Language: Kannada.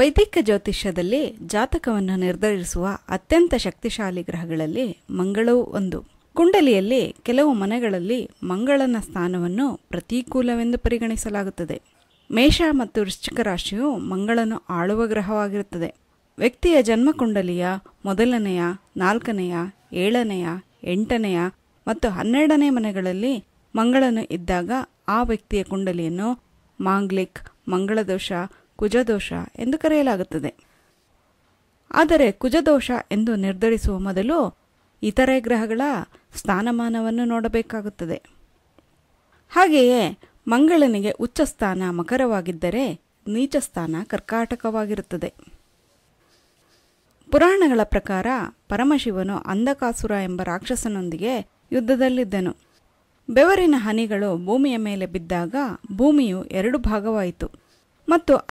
ವೈದಿಕ ಜ್ಯೋತಿಷ್ಯದಲ್ಲಿ ಜಾತಕವನ್ನು ನಿರ್ಧರಿಸುವ ಅತ್ಯಂತ ಶಕ್ತಿಶಾಲಿ ಗ್ರಹಗಳಲ್ಲಿ ಮಂಗಳವೂ ಒಂದು ಕುಂಡಲಿಯಲ್ಲಿ ಕೆಲವು ಮನೆಗಳಲ್ಲಿ ಮಂಗಳನ ಸ್ಥಾನವನ್ನು ಪ್ರತಿಕೂಲವೆಂದು ಪರಿಗಣಿಸಲಾಗುತ್ತದೆ ಮೇಷ ಮತ್ತು ವೃಶ್ಚಿಕ ರಾಶಿಯು ಮಂಗಳನು ಆಳುವ ಗ್ರಹವಾಗಿರುತ್ತದೆ ವ್ಯಕ್ತಿಯ ಜನ್ಮಕುಂಡಲಿಯ ಮೊದಲನೆಯ ನಾಲ್ಕನೆಯ ಏಳನೆಯ ಎಂಟನೆಯ ಮತ್ತು ಹನ್ನೆರಡನೇ ಮನೆಗಳಲ್ಲಿ ಮಂಗಳನು ಇದ್ದಾಗ ಆ ವ್ಯಕ್ತಿಯ ಕುಂಡಲಿಯನ್ನು ಮಾಂಗ್ಲಿಕ್ ಮಂಗಳದೋಷ ಕುಜದೋಷ ಎಂದು ಕರೆಯಲಾಗುತ್ತದೆ ಆದರೆ ಕುಜದೋಷ ಎಂದು ನಿರ್ಧರಿಸುವ ಮೊದಲು ಇತರೆ ಗ್ರಹಗಳ ಸ್ಥಾನಮಾನವನ್ನು ನೋಡಬೇಕಾಗುತ್ತದೆ ಹಾಗೆಯೇ ಮಂಗಳನಿಗೆ ಉಚ್ಚ ಸ್ಥಾನ ಮಕರವಾಗಿದ್ದರೆ ನೀಚ ಸ್ಥಾನ ಕರ್ಕಾಟಕವಾಗಿರುತ್ತದೆ ಪುರಾಣಗಳ ಪ್ರಕಾರ ಪರಮಶಿವನು ಅಂಧಕಾಸುರ ಎಂಬ ರಾಕ್ಷಸನೊಂದಿಗೆ ಯುದ್ಧದಲ್ಲಿದ್ದನು ಬೆವರಿನ ಹನಿಗಳು ಭೂಮಿಯ ಮೇಲೆ ಬಿದ್ದಾಗ ಭೂಮಿಯು ಎರಡು ಭಾಗವಾಯಿತು ಮತ್ತು